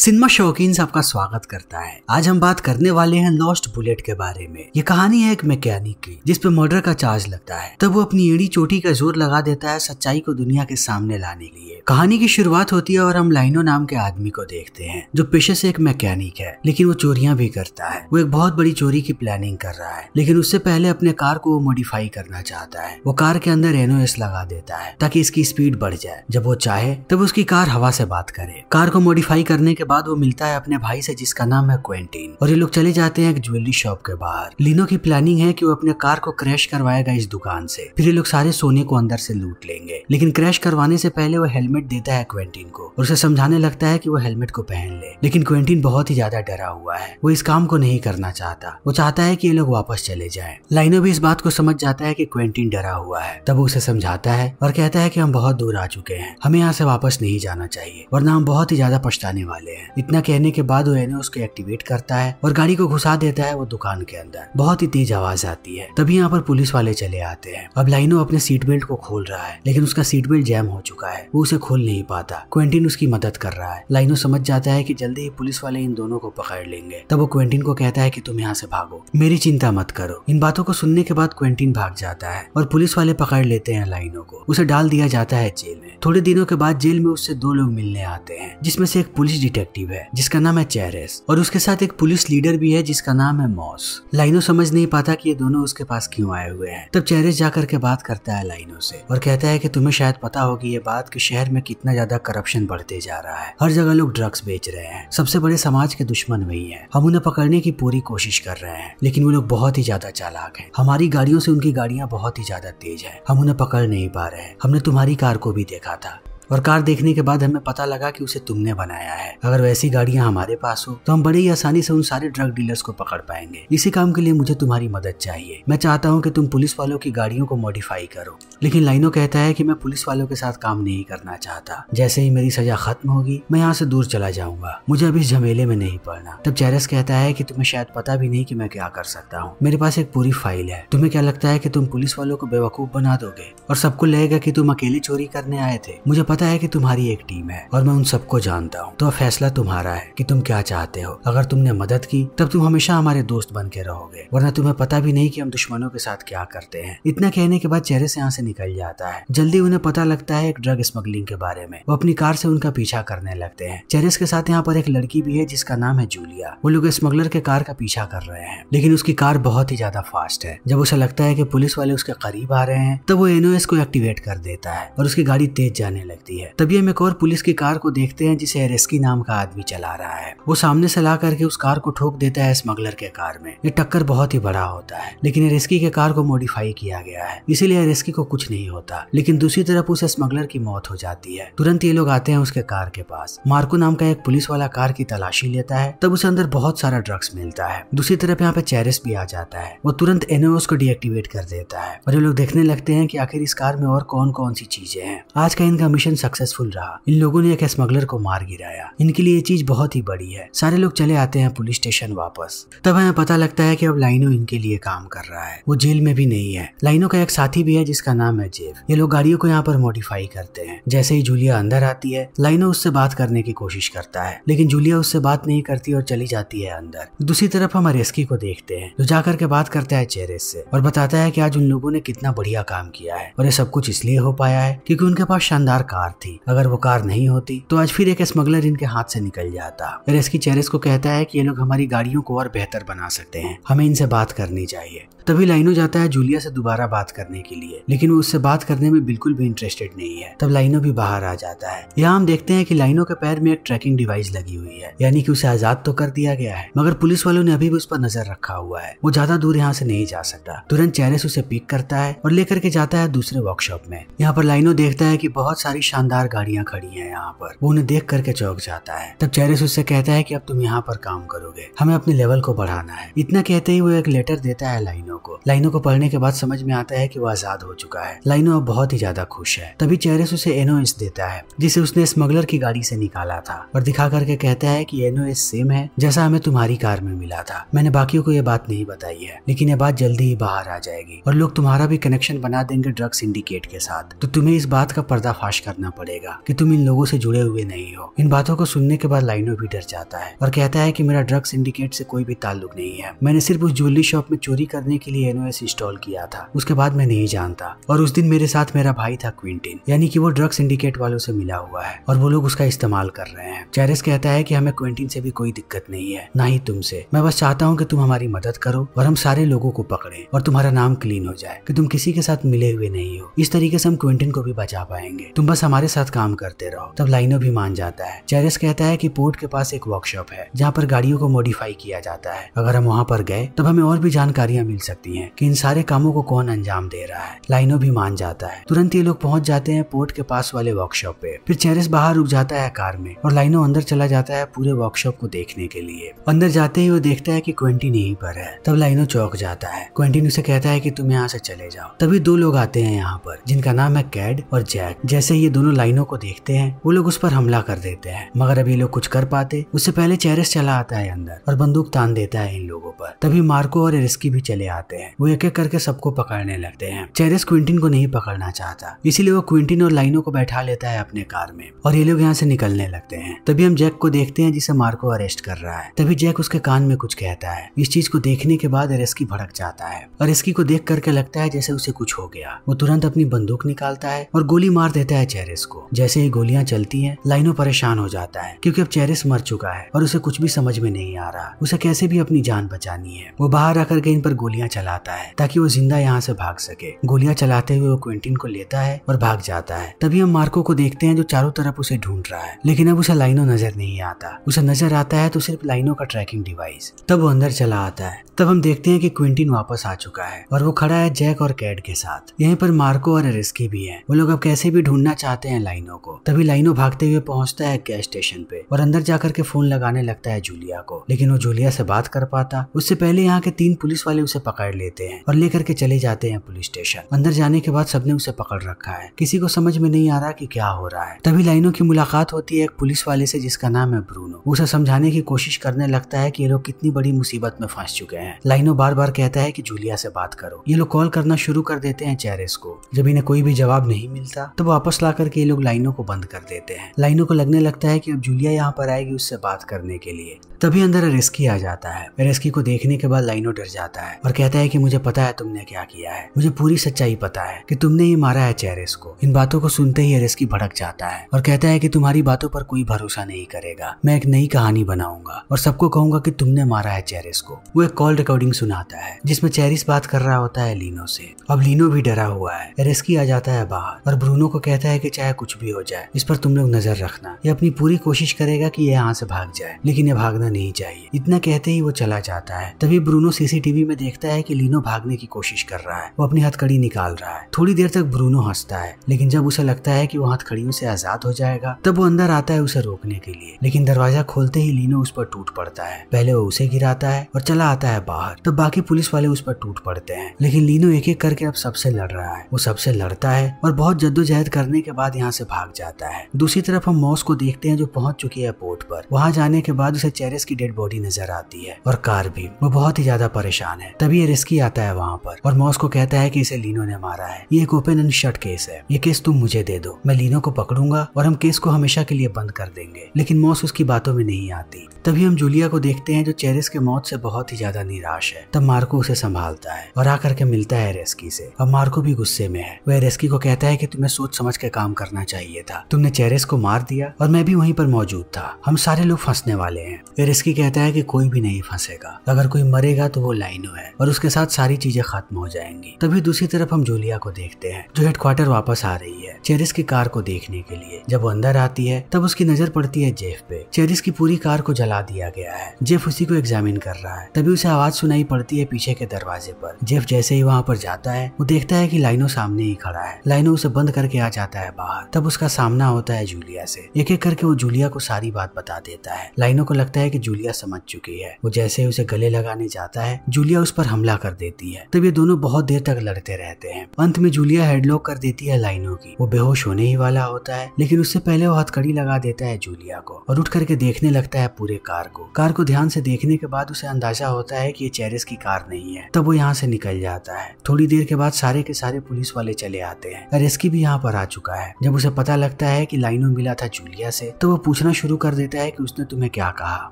cinema शौकीन से आपका स्वागत करता है आज हम बात करने वाले हैं लॉस्ट बुलेट के बारे में ये कहानी है एक मैकेनिक की जिसपे मर्डर का चार्ज लगता है तब वो अपनी एड़ी चोटी का जोर लगा देता है सच्चाई को दुनिया के सामने लाने के लिए कहानी की शुरुआत होती है और हम लाइनो नाम के आदमी को देखते हैं जो पेशे से एक मैकेनिक है लेकिन वो चोरियां भी करता है वो एक बहुत बड़ी चोरी की प्लानिंग कर रहा है लेकिन उससे पहले अपने कार को वो मॉडिफाई करना चाहता है वो कार के अंदर एनो लगा देता है ताकि इसकी स्पीड बढ़ जाए जब वो चाहे तब उसकी कार हवा से बात करे कार को मॉडिफाई करने के बाद वो मिलता है अपने भाई से जिसका नाम है क्वेंटिन और ये लोग चले जाते हैं एक ज्वेलरी शॉप के बाहर लिनो की प्लानिंग है कि वो अपने कार को क्रैश करवाएगा इस दुकान से फिर ये लोग सारे सोने को अंदर से लूट लेंगे लेकिन क्रैश करवाने से पहले वो हेलमेट देता है क्वेंटिन को और उसे समझाने लगता है कि वो हेलमेट को पहन ले लेकिन क्वेंटिन बहुत ही ज्यादा डरा हुआ है वो इस काम को नहीं करना चाहता वो चाहता है कि ये लोग वापस चले जाए लाइनो भी इस बात को समझ जाता है कि क्वेंटिन डरा हुआ है तब उसे समझाता है और कहता है कि हम बहुत दूर आ चुके हैं हमें यहाँ से वापस नहीं जाना चाहिए वरना हम बहुत ही ज्यादा पछताने वाले वाले हैं इतना कहने के बाद वो ने उसको एक्टिवेट करता है और गाड़ी को घुसा देता है वो दुकान के अंदर बहुत ही तेज आवाज आती है तभी यहाँ पर पुलिस वाले चले आते हैं अब लाइनो अपने सीट बेल्ट को खोल रहा है लेकिन उसका सीट बेल्ट जैम हो चुका है वो उसे खोल नहीं पाता क्वेंटिन उसकी मदद कर रहा है लाइनो समझ जाता है की जल्दी ही पुलिस वाले इन दोनों को पकड़ लेंगे तब वो क्वेंटिन को कहता है की तुम यहाँ से भागो मेरी चिंता मत करो इन बातों को सुनने के बाद क्वेंटिन भाग जाता है और पुलिस वाले पकड़ लेते हैं लाइनों को उसे डाल दिया जाता है जेल में थोड़े दिनों के बाद जेल में उससे दो लोग मिलने आते हैं जिसमें से एक पुलिस डिटेक्टिव डिटेक्टिव है जिसका नाम है चेरेस और उसके साथ एक पुलिस लीडर भी है जिसका नाम है मॉस लाइनो समझ नहीं पाता कि ये दोनों उसके पास क्यों आए हुए हैं तब चेरेस जाकर के बात करता है लाइनो से और कहता है कि तुम्हें शायद पता होगी ये बात कि शहर में कितना ज्यादा करप्शन बढ़ते जा रहा है हर जगह लोग ड्रग्स बेच रहे हैं सबसे बड़े समाज के दुश्मन वही है हम उन्हें पकड़ने की पूरी कोशिश कर रहे हैं लेकिन वो लोग बहुत ही ज्यादा चालाक है हमारी गाड़ियों से उनकी गाड़ियाँ बहुत ही ज्यादा तेज है हम उन्हें पकड़ नहीं पा रहे हैं हमने तुम्हारी कार को भी देखा था और कार देखने के बाद हमें पता लगा कि उसे तुमने बनाया है अगर वैसी गाड़ियाँ हमारे पास हो तो हम बड़ी आसानी से उन सारे ड्रग डीलर्स को पकड़ पाएंगे इसी काम के लिए मुझे तुम्हारी मदद चाहिए मैं चाहता हूँ कि तुम पुलिस वालों की गाड़ियों को मॉडिफाई करो लेकिन लाइनो कहता है कि मैं पुलिस वालों के साथ काम नहीं करना चाहता जैसे ही मेरी सजा खत्म होगी मैं यहाँ से दूर चला जाऊंगा मुझे अभी इस झमेले में नहीं पड़ना तब चैरस कहता है कि तुम्हें शायद पता भी नहीं कि मैं क्या कर सकता हूँ मेरे पास एक पूरी फाइल है तुम्हें क्या लगता है कि तुम पुलिस वालों को बेवकूफ बना दोगे और सबको लगेगा कि तुम अकेले चोरी करने आए थे मुझे पता पता है कि तुम्हारी एक टीम है और मैं उन सबको जानता हूँ तो फैसला तुम्हारा है कि तुम क्या चाहते हो अगर तुमने मदद की तब तुम हमेशा हमारे दोस्त बन के रहोगे वरना तुम्हें पता भी नहीं कि हम दुश्मनों के साथ क्या करते हैं इतना कहने के बाद चेहरे से यहाँ से निकल जाता है जल्दी उन्हें पता लगता है एक ड्रग स्मगलिंग के बारे में वो अपनी कार से उनका पीछा करने लगते हैं चेरिस के साथ यहाँ पर एक लड़की भी है जिसका नाम है जूलिया वो लोग स्मगलर के कार का पीछा कर रहे हैं लेकिन उसकी कार बहुत ही ज्यादा फास्ट है जब उसे लगता है की पुलिस वाले उसके करीब आ रहे हैं तब वो एनओएस को एक्टिवेट कर देता है और उसकी गाड़ी तेज जाने लगती है जाती है तभी हम एक और पुलिस की कार को देखते हैं जिसे एरेस्की नाम का आदमी चला रहा है वो सामने से ला करके उस कार को ठोक देता है स्मगलर के कार में ये टक्कर बहुत ही बड़ा होता है लेकिन एरेस्की के कार को मॉडिफाई किया गया है इसीलिए एरेस्की को कुछ नहीं होता लेकिन दूसरी तरफ उस स्मगलर की मौत हो जाती है तुरंत ये लोग आते हैं उसके कार के पास मार्को नाम का एक पुलिस वाला कार की तलाशी लेता है तब उसे अंदर बहुत सारा ड्रग्स मिलता है दूसरी तरफ यहाँ पे चेरिस भी आ जाता है वो तुरंत एनओस को डीएक्टिवेट कर देता है और ये लोग देखने लगते हैं कि आखिर इस कार में और कौन कौन सी चीजें हैं आज का इनका मिशन ऑपरेशन सक्सेसफुल रहा इन लोगों ने एक स्मगलर को मार गिराया इनके लिए ये चीज बहुत ही बड़ी है सारे लोग चले आते हैं पुलिस स्टेशन वापस तब हमें पता लगता है की अब लाइनो इनके लिए काम कर रहा है वो जेल में भी नहीं है लाइनो का एक साथी भी है जिसका नाम है जेव ये लोग गाड़ियों को यहाँ पर मॉडिफाई करते हैं जैसे ही जूलिया अंदर आती है लाइनो उससे बात करने की कोशिश करता है लेकिन जूलिया उससे बात नहीं करती और चली जाती है अंदर दूसरी तरफ हम रेस्की को देखते हैं जो जाकर के बात करता है चेरेस से और बताता है कि आज उन लोगों ने कितना बढ़िया काम किया है और ये सब कुछ इसलिए हो पाया है क्योंकि उनके पास शानदार काम कार थी अगर वो कार नहीं होती तो आज फिर एक स्मगलर इनके हाथ से निकल जाता रेस्की चेरिस को कहता है कि ये लोग हमारी गाड़ियों को और बेहतर बना सकते हैं हमें इनसे बात करनी चाहिए तभी लाइनो जाता है जूलिया से दोबारा बात करने के लिए लेकिन वो उससे बात करने में बिल्कुल भी इंटरेस्टेड नहीं है तब लाइनो भी बाहर आ जाता है यहाँ हम देखते हैं कि लाइनो के पैर में एक ट्रैकिंग डिवाइस लगी हुई है यानी कि उसे आजाद तो कर दिया गया है मगर पुलिस वालों ने अभी भी उस पर नजर रखा हुआ है वो ज्यादा दूर यहाँ से नहीं जा सकता तुरंत चेरिस उसे पिक करता है और लेकर के जाता है दूसरे वर्कशॉप में यहाँ पर लाइनो देखता है की बहुत सारी शानदार गाड़ियां खड़ी हैं यहाँ पर वो उन्हें देख करके चौक जाता है तब चेरिस उससे कहता है कि अब तुम यहाँ पर काम करोगे हमें अपने लेवल को बढ़ाना है इतना कहते ही वो एक लेटर देता है लाइनों को लाइनों को पढ़ने के बाद समझ में आता है की वो आजाद हो चुका है लाइनो अब बहुत ही ज्यादा खुश है तभी चेरिस उसे एनोइस देता है जिसे उसने स्मगलर की गाड़ी से निकाला था और दिखा करके कहता है की एनोइस सेम है जैसा हमें तुम्हारी कार में मिला था मैंने बाकियों को ये बात नहीं बताई है लेकिन ये बात जल्दी ही बाहर आ जाएगी और लोग तुम्हारा भी कनेक्शन बना देंगे ड्रग्स इंडिकेट के साथ तो तुम्हें इस बात का पर्दाफाश करना समझना पड़ेगा कि तुम इन लोगों से जुड़े हुए नहीं हो इन बातों को सुनने के बाद लाइनो भी डर जाता है और कहता है की मेरा ड्रग्स सिंडिकेट से कोई भी ताल्लुक नहीं है मैंने सिर्फ उस ज्वेलरी शॉप में चोरी करने के लिए एनओएस इंस्टॉल किया था उसके बाद मैं नहीं जानता और उस दिन मेरे साथ मेरा भाई था क्विंटिन यानी कि वो ड्रग्स सिंडिकेट वालों से मिला हुआ है और वो लोग उसका इस्तेमाल कर रहे हैं चैरिस कहता है कि हमें क्विंटिन से भी कोई दिक्कत नहीं है ना ही तुमसे मैं बस चाहता हूँ कि तुम हमारी मदद करो और हम सारे लोगों को पकड़े और तुम्हारा नाम क्लीन हो जाए कि तुम किसी के साथ मिले हुए नहीं हो इस तरीके से हम क्विंटिन को भी बचा पाएंगे तुम बस हमारे साथ काम करते रहो तब लाइनो भी मान जाता है चेरिस कहता है कि पोर्ट के पास एक वर्कशॉप है जहाँ पर गाड़ियों को मॉडिफाई किया जाता है अगर हम वहाँ पर गए तब हमें और भी जानकारियाँ मिल सकती है की इन सारे कामों को कौन अंजाम दे रहा है लाइनो भी मान जाता है तुरंत ये लोग पहुँच जाते हैं पोर्ट के पास वाले वर्कशॉप पे फिर चेरिस बाहर रुक जाता है कार में और लाइनो अंदर चला जाता है पूरे वर्कशॉप को देखने के लिए अंदर जाते ही वो देखता है की क्वेंटिन यहीं पर है तब लाइनो चौक जाता है क्वेंटिन उसे कहता है की तुम यहाँ से चले जाओ तभी दो लोग आते हैं यहाँ पर जिनका नाम है कैड और जैक जैसे ये दोनों लाइनों को देखते हैं वो लोग उस पर हमला कर देते हैं मगर अब ये लोग कुछ कर पाते उससे पहले चेरिस चला आता है अंदर और बंदूक तान देता है इन लोगों पर तभी मार्को और एरिस्की भी चले आते हैं वो एक एक करके सबको पकड़ने लगते हैं चेरिस क्विंटिन को नहीं पकड़ना चाहता इसीलिए वो क्विंटिन और लाइनों को बैठा लेता है अपने कार में और ये लोग यहाँ से निकलने लगते हैं तभी हम जैक को देखते हैं जिसे मार्को अरेस्ट कर रहा है तभी जैक उसके कान में कुछ कहता है इस चीज को देखने के बाद एरेस्की भड़क जाता है और इसकी को देख करके लगता है जैसे उसे कुछ हो गया वो तुरंत अपनी बंदूक निकालता है और गोली मार देता है चेहरे चेरिस को जैसे ही गोलियां चलती हैं लाइनो परेशान हो जाता है क्योंकि अब चेरिस मर चुका है और उसे कुछ भी समझ में नहीं आ रहा उसे कैसे भी अपनी जान बचानी है वो बाहर आकर के इन पर गोलियां चलाता है ताकि वो जिंदा यहाँ से भाग सके गोलियां चलाते हुए वो क्विंटिन को लेता है और भाग जाता है तभी हम मार्को को देखते हैं जो चारों तरफ उसे ढूंढ रहा है लेकिन अब उसे लाइनो नजर नहीं आता उसे नजर आता है तो सिर्फ लाइनों का ट्रैकिंग डिवाइस तब वो अंदर चला आता है तब हम देखते हैं कि क्विंटिन वापस आ चुका है और वो खड़ा है जैक और कैड के साथ यहीं पर मार्को और रिस्की भी है वो लोग अब कैसे भी ढूंढना चाहते भगाते हैं लाइनों को तभी लाइनों भागते हुए पहुंचता है गैस स्टेशन पे और अंदर जाकर के फोन लगाने लगता है जूलिया को लेकिन वो जूलिया से बात कर पाता उससे पहले यहाँ के तीन पुलिस वाले उसे पकड़ लेते हैं और लेकर के चले जाते हैं पुलिस स्टेशन अंदर जाने के बाद सबने उसे पकड़ रखा है किसी को समझ में नहीं आ रहा की क्या हो रहा है तभी लाइनों की मुलाकात होती है एक पुलिस वाले से जिसका नाम है ब्रूनो उसे समझाने की कोशिश करने लगता है की ये लोग कितनी बड़ी मुसीबत में फंस चुके हैं लाइनो बार बार कहता है की जूलिया से बात करो ये लोग कॉल करना शुरू कर देते हैं चेरिस को जब इन्हें कोई भी जवाब नहीं मिलता तो वापस ला कर करके ये लोग लाइनों को बंद कर देते हैं लाइनों को लगने लगता है कि अब जूलिया यहाँ पर आएगी उससे बात करने के लिए तभी अंदर रेस्की आ जाता है रेस्की को देखने के बाद लाइनो डर जाता है और कहता है कि मुझे पता है तुमने क्या किया है मुझे पूरी सच्चाई पता है कि तुमने ही मारा है चेरिस को इन बातों को सुनते ही रेस्की भड़क जाता है और कहता है कि तुम्हारी बातों पर कोई भरोसा नहीं करेगा मैं एक नई कहानी बनाऊंगा और सबको कहूंगा कि तुमने मारा है चेरिस को वो एक कॉल रिकॉर्डिंग सुनाता है जिसमें चेरिस बात कर रहा होता है लीनो से अब लीनो भी डरा हुआ है रेस्की आ जाता है बाहर और ब्रूनो को कहता है कि चाहे कुछ भी हो जाए इस पर तुम लोग नजर रखना ये अपनी पूरी कोशिश करेगा कि ये यहाँ से भाग जाए लेकिन ये भागना नहीं चाहिए इतना कहते ही वो चला जाता है तभी ब्रूनो सीसीटीवी में देखता है कि लीनो भागने की कोशिश कर रहा है वो अपनी हथकड़ी निकाल रहा है थोड़ी देर तक ब्रूनो हंसता है लेकिन जब उसे लगता है कि वो हथकड़ियों से आजाद हो जाएगा तब वो अंदर आता है उसे रोकने के लिए लेकिन दरवाजा खोलते ही लीनो उस पर टूट पड़ता है पहले वो उसे गिराता है और चला आता है बाहर तब बाकी पुलिस वाले उस पर टूट पड़ते हैं लेकिन लीनो एक एक करके अब सबसे लड़ रहा है वो सबसे लड़ता है और बहुत जद्दोजहद करने के बाद यहाँ से भाग जाता है दूसरी तरफ हम मॉस को देखते हैं जो पहुंच चुकी है पोर्ट पर वहां जाने के बाद उसे चेरिस की डेड बॉडी नजर आती है और कार भी वो बहुत ही ज्यादा परेशान है तभी रिस्की आता है वहाँ पर और मॉस को कहता है की इसे लीनो ने मारा है ये एक ओपन एंड शर्ट केस है ये केस तुम मुझे दे दो मैं लीनो को पकड़ूंगा और हम केस को हमेशा के लिए बंद कर देंगे लेकिन मॉस उसकी बातों में नहीं आती तभी हम जूलिया को देखते हैं जो चेरिस के मौत से बहुत ही ज्यादा निराश है तब मार्को उसे संभालता है और आकर के मिलता है रेस्की से और मार्को भी गुस्से में है वह रेस्की को कहता है की तुम्हें सोच समझ के काम काम करना चाहिए था तुमने चेरिस को मार दिया और मैं भी वहीं पर मौजूद था हम सारे लोग फंसने वाले हैं रिस्की कहता है कि कोई भी नहीं फंसेगा अगर कोई मरेगा तो वो लाइनो है और उसके साथ सारी चीजें खत्म हो जाएंगी तभी दूसरी तरफ हम जूलिया को देखते हैं जो हेडक्वार्टर वापस आ रही है चेरिस की कार को देखने के लिए जब वो अंदर आती है तब उसकी नजर पड़ती है जेफ पे चेरिस की पूरी कार को जला दिया गया है जेफ उसी को एग्जामिन कर रहा है तभी उसे आवाज सुनाई पड़ती है पीछे के दरवाजे पर जेफ जैसे ही वहाँ पर जाता है वो देखता है की लाइनो सामने ही खड़ा है लाइनो उसे बंद करके आ जाता है बाहर तब उसका सामना होता है जूलिया से एक एक करके वो जूलिया को सारी बात बता देता है लाइनों को लगता है कि जूलिया समझ चुकी है वो जैसे ही उसे गले लगाने जाता है जूलिया उस पर हमला कर देती है तब ये दोनों बहुत देर तक लड़ते रहते हैं अंत में जूलिया हेडलॉक कर देती है लाइनों की वो बेहोश होने ही वाला होता है लेकिन उससे पहले वो हथकड़ी लगा देता है जूलिया को और उठ करके देखने लगता है पूरे कार को कार को ध्यान से देखने के बाद उसे अंदाजा होता है कि ये चेरिस की कार नहीं है तब वो यहाँ से निकल जाता है थोड़ी देर के बाद सारे के सारे पुलिस वाले चले आते हैं रेस्की भी यहाँ पर आ चुका है है जब उसे पता लगता है कि लाइनो मिला था जूलिया से तो वो पूछना शुरू कर देता है कि उसने तुम्हें क्या कहा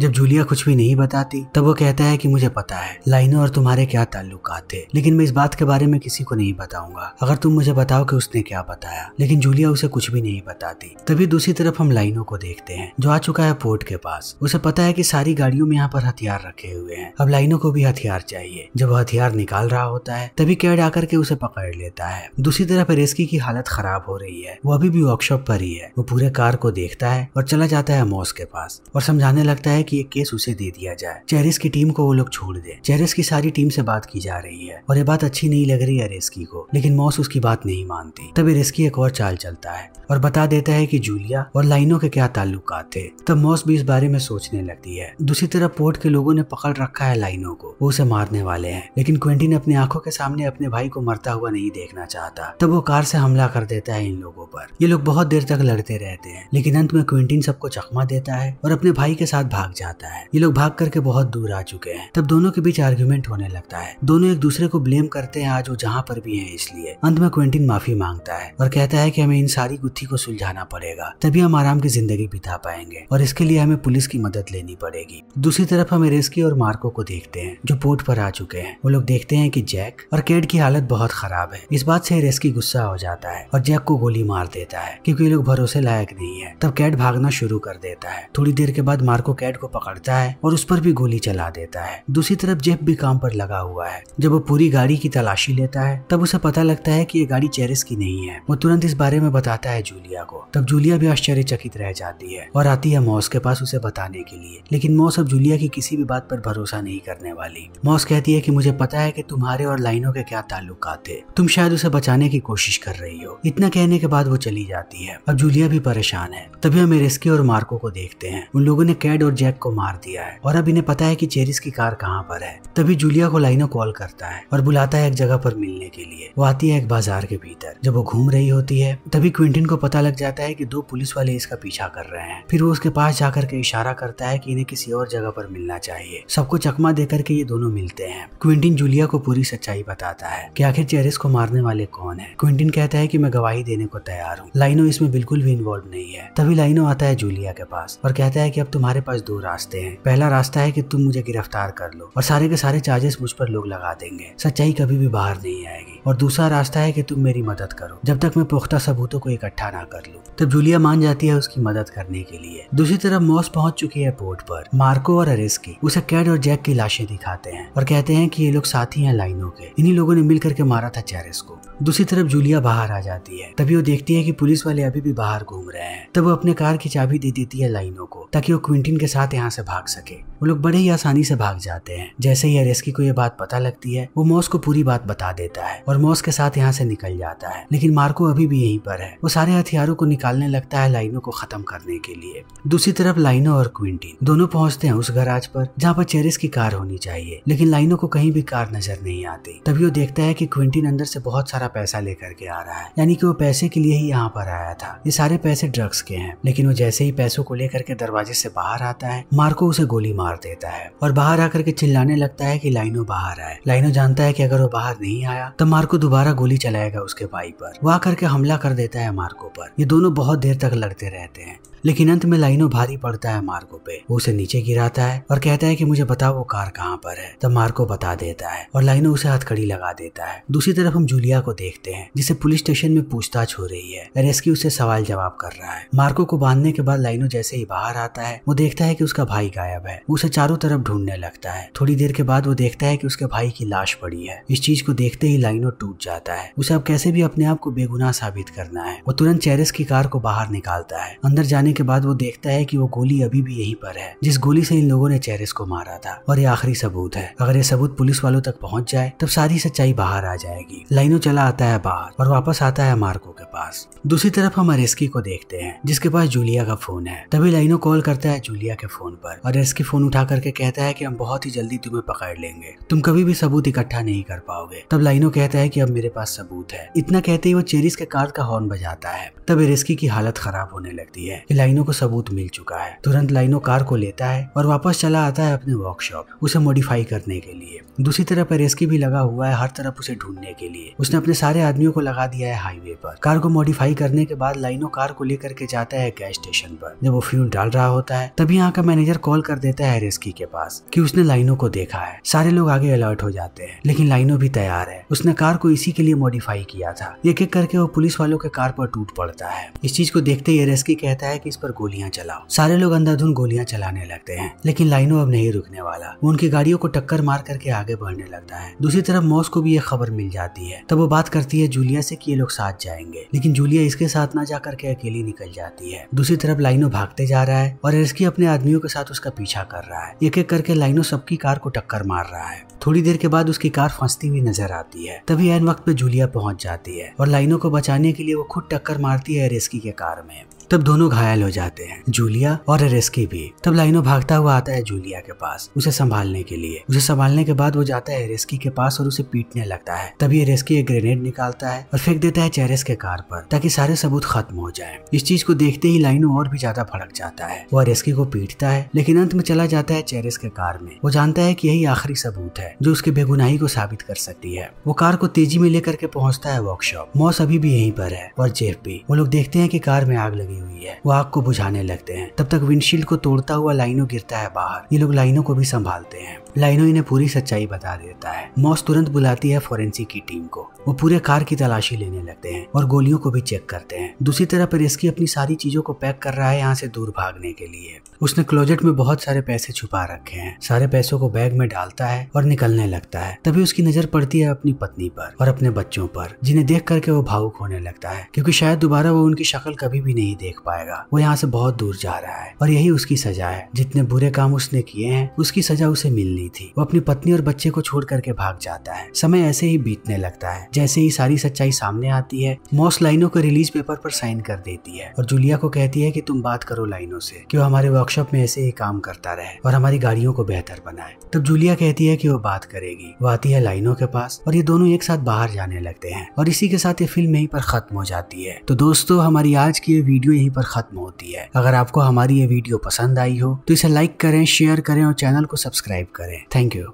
जब जूलिया कुछ भी नहीं बताती तब वो कहता है कि मुझे पता है लाइनो और तुम्हारे क्या ताल्लुक थे लेकिन मैं इस बात के बारे में किसी को नहीं बताऊंगा अगर तुम मुझे बताओ कि उसने क्या बताया लेकिन जूलिया उसे कुछ भी नहीं बताती तभी दूसरी तरफ हम लाइनो को देखते हैं जो आ चुका है पोर्ट के पास उसे पता है की सारी गाड़ियों में यहाँ पर हथियार रखे हुए हैं अब लाइनो को भी हथियार चाहिए जब हथियार निकाल रहा होता है तभी कैड आकर के उसे पकड़ लेता है दूसरी तरफ रेस्की की हालत खराब हो रही है वो अभी भी वर्कशॉप पर ही है वो पूरे कार को देखता है और चला जाता है मॉस के पास और समझाने लगता है कि ये केस उसे दे दिया जाए चेरिस की टीम को वो लोग छोड़ दे चेरिस की सारी टीम से बात की जा रही है और ये बात अच्छी नहीं लग रही है रेस्की को लेकिन मॉस उसकी बात नहीं मानती तभी रेस्की एक और चाल चलता है और बता देता है की जूलिया और लाइनों के क्या ताल्लुक थे तब मॉस भी इस बारे में सोचने लगती है दूसरी तरफ पोर्ट के लोगों ने पकड़ रखा है लाइनों को वो उसे मारने वाले हैं लेकिन क्वेंटिन अपनी आंखों के सामने अपने भाई को मरता हुआ नहीं देखना चाहता तब वो कार से हमला कर देता है इन लोगों ऊपर ये लोग बहुत देर तक लड़ते रहते हैं लेकिन अंत में क्विंटिन सबको चकमा देता है और अपने भाई के साथ भाग जाता है ये लोग भाग करके बहुत दूर आ चुके हैं तब दोनों के बीच आर्ग्यूमेंट होने लगता है दोनों एक दूसरे को ब्लेम करते हैं आज वो जहाँ पर भी है इसलिए अंत में क्विंटिन माफी मांगता है और कहता है की हमें इन सारी गुत्थी को सुलझाना पड़ेगा तभी हम आराम की जिंदगी बिता पाएंगे और इसके लिए हमें पुलिस की मदद लेनी पड़ेगी दूसरी तरफ हम रेस्की और मार्को को देखते हैं जो पोर्ट पर आ चुके हैं वो लोग देखते हैं कि जैक और कैड की हालत बहुत खराब है इस बात से रेस्की गुस्सा हो जाता है और जैक को गोली मार मार देता है क्योंकि ये लोग भरोसे लायक नहीं है तब कैट भागना शुरू कर देता है थोड़ी देर के बाद मार्को कैट को पकड़ता है और उस पर भी गोली चला देता है दूसरी तरफ जेफ भी काम पर लगा हुआ है जब वो पूरी गाड़ी की तलाशी लेता है तब उसे पता लगता है की ये गाड़ी चेरिस की नहीं है वो तुरंत इस बारे में बताता है जूलिया को तब जूलिया भी आश्चर्यचकित रह जाती है और आती है मॉस के पास उसे बताने के लिए लेकिन मॉस अब जूलिया की किसी भी बात पर भरोसा नहीं करने वाली मॉस कहती है की मुझे पता है की तुम्हारे और लाइनों के क्या ताल्लुकात थे तुम शायद उसे बचाने की कोशिश कर रही हो इतना कहने के बाद बाद वो चली जाती है अब जूलिया भी परेशान है तभी हम रेस्क्यू और मार्को को देखते हैं उन लोगों ने कैड और जैक को मार दिया है और अब इन्हें पता है की चेरिस की कार कहाँ पर है तभी जूलिया को लाइनो कॉल करता है और बुलाता है एक जगह पर मिलने के लिए वो आती है एक बाजार के भीतर जब वो घूम रही होती है तभी क्विंटिन को पता लग जाता है कि दो पुलिस वाले इसका पीछा कर रहे हैं फिर वो उसके पास जाकर के इशारा करता है कि इन्हें किसी और जगह पर मिलना चाहिए सबको चकमा देकर के ये दोनों मिलते हैं क्विंटिन जूलिया को पूरी सच्चाई बताता है कि आखिर चेरिस को मारने वाले कौन है क्विंटिन कहता है कि मैं गवाही देने को तैयार हूँ लाइनो इसमें बिल्कुल भी इन्वॉल्व नहीं है तभी लाइनो आता है जूलिया के पास और कहता है की अब तुम्हारे पास दो रास्ते है पहला रास्ता है की तुम मुझे गिरफ्तार कर लो और सारे के सारे चार्जेस मुझ पर लोग लगा देंगे सच्चाई कभी भी बाहर नहीं आएगी और दूसरा रास्ता है की तुम मेरी मदद करो जब तक मैं पुख्ता सबूतों को इकट्ठा ना कर लूँ तब जूलिया मान जाती है उसकी मदद करने के लिए दूसरी तरफ मॉस पहुंच चुकी है पोर्ट पर मार्को और अरेस की उसे कैड और जैक की लाशें दिखाते हैं और कहते हैं कि ये लोग साथी हैं लाइनों के इन्हीं लोगों ने मिल करके मारा था चैरिस को दूसरी तरफ जूलिया बाहर आ जाती है तभी वो देखती है कि पुलिस वाले अभी भी बाहर घूम रहे हैं तब वो अपने कार की चाबी दे देती है लाइनों को ताकि वो क्विंटिन के साथ यहाँ से भाग सके वो लोग बड़े ही आसानी से भाग जाते हैं जैसे ही अरेस्की को ये बात पता लगती है वो मॉस को पूरी बात बता देता है और मॉस के साथ यहाँ से निकल जाता है लेकिन मार्को अभी भी यहीं पर है वो सारे हथियारों को निकालने लगता है लाइनों को खत्म करने के लिए दूसरी तरफ लाइनो और क्विंटिन दोनों पहुंचते हैं उस गराज पर जहाँ पर चेरिस की कार होनी चाहिए लेकिन लाइनों को कहीं भी कार नजर नहीं आती तभी वो देखता है की क्विंटिन अंदर से बहुत सारा पैसा लेकर के आ रहा है यानी कि वो पैसे के लिए ही यहाँ पर आया था ये सारे पैसे ड्रग्स के हैं लेकिन वो जैसे ही पैसों को लेकर के दरवाजे से बाहर आता है मार्को उसे गोली मार देता है और बाहर आकर के चिल्लाने लगता है की लाइनो बाहर आए लाइनो जानता है की अगर वो बाहर नहीं आया तो मार्को दोबारा गोली चलाएगा उसके भाई पर वो आकर के हमला कर देता है मार्को पर ये दोनों बहुत देर तक लड़ते रहते हैं लेकिन अंत में लाइनो भारी पड़ता है मार्को पे वो उसे नीचे गिराता है और कहता है कि मुझे बताओ वो कार कहाँ पर है तब मार्को बता देता है और लाइनो उसे हथकड़ी लगा देता है दूसरी तरफ हम जूलिया को देखते हैं जिसे पुलिस स्टेशन में पूछताछ हो रही है रेस्क्यू उसे सवाल जवाब कर रहा है मार्को को बांधने के बाद लाइनो जैसे ही बाहर आता है वो देखता है की उसका भाई गायब है वो उसे चारों तरफ ढूंढने लगता है थोड़ी देर के बाद वो देखता है की उसके भाई की लाश पड़ी है इस चीज को देखते ही लाइनो टूट जाता है उसे अब कैसे भी अपने आप को बेगुनाह साबित करना है वो तुरंत चेरिस की कार को बाहर निकालता है अंदर जाने जाने के बाद वो देखता है कि वो गोली अभी भी यहीं पर है जिस गोली से इन लोगों ने चेरिस को मारा था और ये आखिरी सबूत है अगर ये सबूत पुलिस वालों तक पहुंच जाए तब सारी सच्चाई बाहर आ जाएगी लाइनो चला आता है बाहर और वापस आता है मार्को के पास दूसरी तरफ हम अरेस्की को देखते हैं जिसके पास जूलिया का फोन है तभी लाइनो कॉल करता है जूलिया के फोन पर और अरेस्की फोन उठा करके कहता है की हम बहुत ही जल्दी तुम्हें पकड़ लेंगे तुम कभी भी सबूत इकट्ठा नहीं कर पाओगे तब लाइनो कहता है की अब मेरे पास सबूत है इतना कहते ही वो चेरिस के कार का हॉर्न बजाता है तब अरेस्की की हालत खराब होने लगती है लाइनों को सबूत मिल चुका है तुरंत लाइनों कार को लेता है और वापस चला आता है अपने वर्कशॉप उसे मॉडिफाई करने के लिए दूसरी तरफ रेस्की भी लगा हुआ है हर तरफ उसे ढूंढने के लिए उसने अपने सारे आदमियों को लगा दिया है हाईवे पर कार को मॉडिफाई करने के बाद लाइनों कार को लेकर के जाता है गैस स्टेशन पर जब वो फ्यूल डाल रहा होता है तभी यहाँ का मैनेजर कॉल कर देता है रेस्की के पास की उसने लाइनों को देखा है सारे लोग आगे अलर्ट हो जाते हैं लेकिन लाइनो भी तैयार है उसने कार को इसी के लिए मॉडिफाई किया था एक एक करके वो पुलिस वालों के कार पर टूट पड़ता है इस चीज को देखते ही रेस्की कहता है कि इस पर गोलियां चलाओ सारे लोग अंधाधुन गोलियां चलाने लगते हैं लेकिन लाइनो अब नहीं रुकने वाला वो उनकी गाड़ियों को टक्कर मार करके आगे बढ़ने लगता है दूसरी तरफ मॉस को भी ये खबर मिल जाती है तब वो बात करती है जूलिया से की ये लोग साथ जाएंगे लेकिन जूलिया इसके साथ ना जा करके अकेली निकल जाती है दूसरी तरफ लाइनो भागते जा रहा है और एरस्की अपने आदमियों के साथ उसका पीछा कर रहा है एक एक करके लाइनो सबकी कार को टक्कर मार रहा है थोड़ी देर के बाद उसकी कार फंसती हुई नजर आती है तभी एन वक्त पे जूलिया पहुंच जाती है और लाइनों को बचाने के लिए वो खुद टक्कर मारती है रेस्की के कार में तब दोनों घायल हो जाते हैं जूलिया और रेस्की भी तब लाइनो भागता हुआ आता है जूलिया के पास उसे संभालने के लिए उसे संभालने के बाद वो जाता है रेस्की के पास और उसे पीटने लगता है तभी रेस्की एक ग्रेनेड निकालता है और फेंक देता है चेरिस के कार पर ताकि सारे सबूत खत्म हो जाए इस चीज को देखते ही लाइनो और भी ज्यादा भड़क जाता है वह रेस्की को पीटता है लेकिन अंत में चला जाता है चेरिस के कार में वो जानता है की यही आखिरी सबूत है जो उसके बेगुनाही को साबित कर सकती है वो कार को तेजी में लेकर के पहुँचता है वर्कशॉप मॉस अभी भी यही पर है और जेफ भी वो लोग देखते हैं की कार में आग लगी बनी हुई है वो आग को बुझाने लगते हैं तब तक विंडशील्ड को तोड़ता हुआ लाइनों गिरता है बाहर ये लोग लाइनों को भी संभालते हैं लाइनो इन्हें पूरी सच्चाई बता देता है मॉस तुरंत बुलाती है फोरेंसिक की टीम को वो पूरे कार की तलाशी लेने लगते हैं और गोलियों को भी चेक करते हैं दूसरी तरफ पेरेस्की अपनी सारी चीजों को पैक कर रहा है यहाँ से दूर भागने के लिए उसने क्लोजेट में बहुत सारे पैसे छुपा रखे हैं सारे पैसों को बैग में डालता है और निकलने लगता है तभी उसकी नजर पड़ती है अपनी पत्नी पर और अपने बच्चों पर जिन्हें देख करके वो भावुक होने लगता है क्योंकि शायद दोबारा वो उनकी शक्ल कभी भी नहीं देख पाएगा वो यहाँ से बहुत दूर जा रहा है और यही उसकी सजा है जितने बुरे काम उसने किए हैं उसकी सजा उसे मिलनी मिलनी थी वो अपनी पत्नी और बच्चे को छोड़ करके भाग जाता है समय ऐसे ही बीतने लगता है जैसे ही सारी सच्चाई सामने आती है मॉस लाइनों को रिलीज पेपर पर साइन कर देती है और जूलिया को कहती है कि तुम बात करो लाइनों से कि वो हमारे वर्कशॉप में ऐसे ही काम करता रहे और हमारी गाड़ियों को बेहतर बनाए तब जूलिया कहती है की वो बात करेगी वो आती है लाइनों के पास और ये दोनों एक साथ बाहर जाने लगते हैं और इसी के साथ ये फिल्म यहीं पर खत्म हो जाती है तो दोस्तों हमारी आज की ये वीडियो यहीं पर खत्म होती है अगर आपको हमारी ये वीडियो पसंद आई हो तो इसे लाइक करें शेयर करें और चैनल को सब्सक्राइब करें रहे हैं थैंक यू